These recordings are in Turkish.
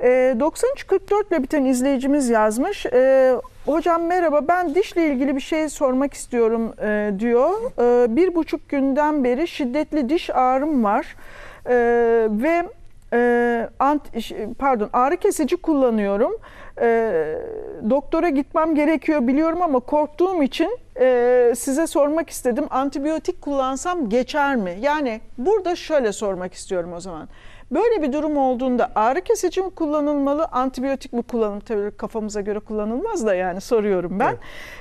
E, ee, 93.44 ile biten izleyicimiz yazmış. E, Hocam merhaba ben dişle ilgili bir şey sormak istiyorum e, diyor. E, bir buçuk günden beri şiddetli diş ağrım var e, ve e, ant, pardon ağrı kesici kullanıyorum e, doktora gitmem gerekiyor biliyorum ama korktuğum için e, size sormak istedim. Antibiyotik kullansam geçer mi? Yani burada şöyle sormak istiyorum o zaman. Böyle bir durum olduğunda ağrı kesici mi kullanılmalı, antibiyotik mi kullanılmalı? Tabii kafamıza göre kullanılmaz da yani soruyorum ben.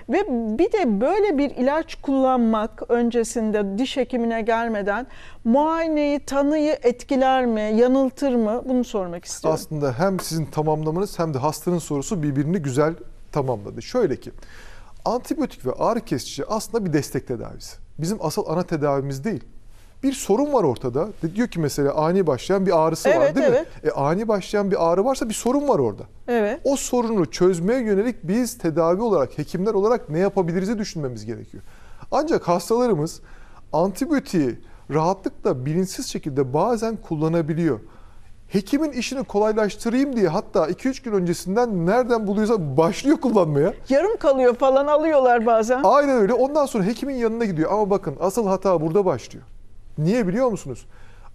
Evet. Ve bir de böyle bir ilaç kullanmak öncesinde diş hekimine gelmeden muayeneyi, tanıyı etkiler mi, yanıltır mı? Bunu sormak istiyorum. Aslında hem sizin tamamlamanız hem de hastanın sorusu birbirini güzel tamamladı. Şöyle ki antibiyotik ve ağrı kesici aslında bir destek tedavisi. Bizim asıl ana tedavimiz değil. Bir sorun var ortada. Diyor ki mesela ani başlayan bir ağrısı evet, var değil evet. mi? E, ani başlayan bir ağrı varsa bir sorun var orada. Evet. O sorunu çözmeye yönelik biz tedavi olarak, hekimler olarak ne yapabiliriz'i düşünmemiz gerekiyor. Ancak hastalarımız antibiyotiği rahatlıkla bilinçsiz şekilde bazen kullanabiliyor hekimin işini kolaylaştırayım diye hatta 2-3 gün öncesinden nereden buluyorsa başlıyor kullanmaya. Yarım kalıyor falan alıyorlar bazen. Aynen öyle. Ondan sonra hekimin yanına gidiyor. Ama bakın asıl hata burada başlıyor. Niye biliyor musunuz?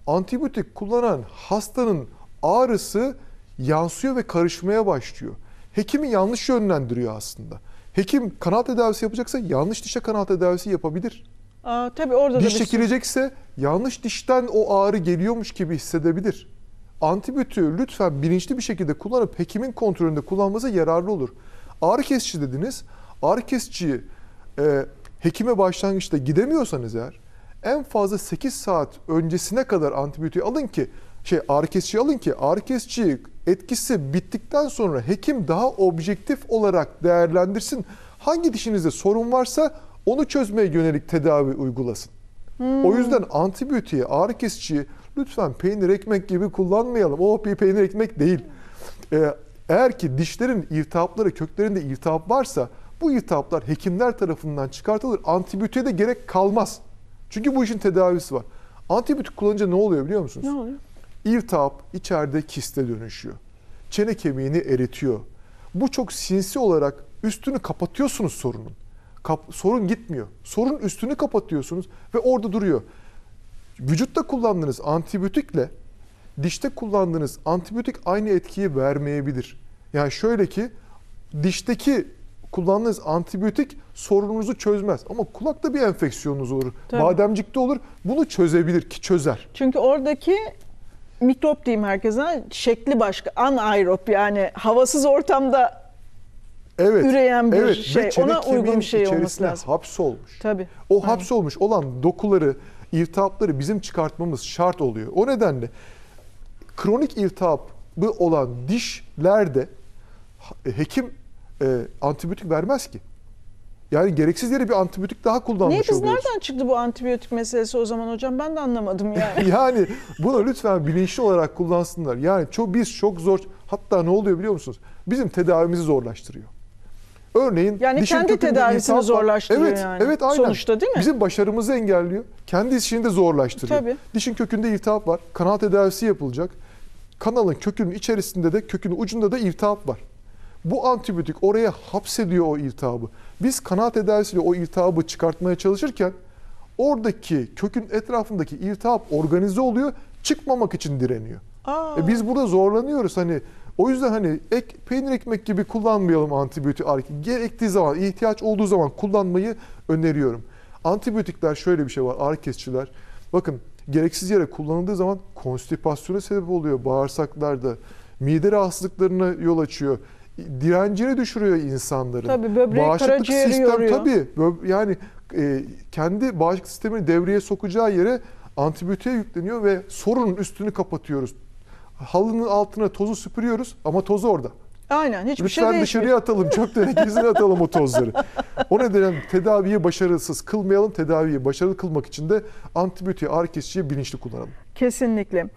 Antibiyotik kullanan hastanın ağrısı yansıyor ve karışmaya başlıyor. Hekimi yanlış yönlendiriyor aslında. Hekim kanal tedavisi yapacaksa yanlış dişe kanal tedavisi yapabilir. Aa, tabii orada Diş da bir çekilecekse yanlış dişten o ağrı geliyormuş gibi hissedebilir antibiyotiği lütfen bilinçli bir şekilde kullanıp hekimin kontrolünde kullanması yararlı olur. Ağrı kesici dediniz. Ağrı kesiciyi e, hekime başlangıçta gidemiyorsanız eğer en fazla 8 saat öncesine kadar antibiyotiği alın ki şey ağrı kesici alın ki ağrı kesici etkisi bittikten sonra hekim daha objektif olarak değerlendirsin. Hangi dişinizde sorun varsa onu çözmeye yönelik tedavi uygulasın. Hmm. O yüzden antibiyotiği, ağrı kesiciyi Lütfen peynir ekmek gibi kullanmayalım. Oh bir peynir ekmek değil. Ee, eğer ki dişlerin irtihapları, köklerinde irtihap varsa bu irtihaplar hekimler tarafından çıkartılır. Antibiyotiğe de gerek kalmaz. Çünkü bu işin tedavisi var. Antibiyotik kullanınca ne oluyor biliyor musunuz? Ne oluyor? İrtihap içeride kiste dönüşüyor. Çene kemiğini eritiyor. Bu çok sinsi olarak üstünü kapatıyorsunuz sorunun. Kap sorun gitmiyor. Sorun üstünü kapatıyorsunuz ve orada duruyor. Vücutta kullandığınız antibiyotikle dişte kullandığınız antibiyotik aynı etkiyi vermeyebilir. Yani şöyle ki dişteki kullandığınız antibiyotik sorununuzu çözmez. Ama kulakta bir enfeksiyonunuz olur. Tabii. Bademcikte olur. Bunu çözebilir ki çözer. Çünkü oradaki mikrop diyeyim herkese şekli başka. Anaerop yani havasız ortamda evet, üreyen bir evet. şey. Ona uygun bir şey olması lazım. hapsolmuş. Tabii. O hapsolmuş olan dokuları irtihapları bizim çıkartmamız şart oluyor. O nedenle kronik irtihabı olan dişlerde e, hekim e, antibiyotik vermez ki. Yani gereksiz yere bir antibiyotik daha kullanmış Niye, biz oluyoruz. Nereden çıktı bu antibiyotik meselesi o zaman hocam? Ben de anlamadım yani. yani bunu lütfen bilinçli olarak kullansınlar. Yani çok biz çok zor hatta ne oluyor biliyor musunuz? Bizim tedavimizi zorlaştırıyor. Örneğin yani dişin kendi tedavisini var. zorlaştırıyor evet, yani. Evet, aynen. Sonuçta değil mi? Bizim başarımızı engelliyor. Kendi işini de zorlaştırıyor. Tabii. Dişin kökünde iltihap var. Kanal tedavisi yapılacak. Kanalın kökünün içerisinde de kökün ucunda da iltihap var. Bu antibiyotik oraya hapsediyor o iltihabı. Biz kanal tedavisiyle o iltihabı çıkartmaya çalışırken oradaki kökün etrafındaki iltihap organize oluyor. Çıkmamak için direniyor. Aa. E biz burada zorlanıyoruz. Hani o yüzden hani ek, peynir ekmek gibi kullanmayalım antibiyotik Gerektiği zaman, ihtiyaç olduğu zaman kullanmayı öneriyorum. Antibiyotikler şöyle bir şey var ağrı kesiciler. Bakın gereksiz yere kullanıldığı zaman konstipasyona sebep oluyor bağırsaklarda. Mide rahatsızlıklarına yol açıyor. Direncini düşürüyor insanların. Tabii böbrek bağışıklık yoruyor. tabii yani e, kendi bağışıklık sistemini devreye sokacağı yere antibiyotiğe yükleniyor ve sorunun üstünü kapatıyoruz halının altına tozu süpürüyoruz ama toz orada. Aynen hiçbir Lütfen şey değişmiyor. dışarıya atalım, çok da tenekesine atalım o tozları. O nedenle tedaviyi başarısız kılmayalım, tedaviyi başarılı kılmak için de antibiyotiği, ağrı kesiciyi bilinçli kullanalım. Kesinlikle.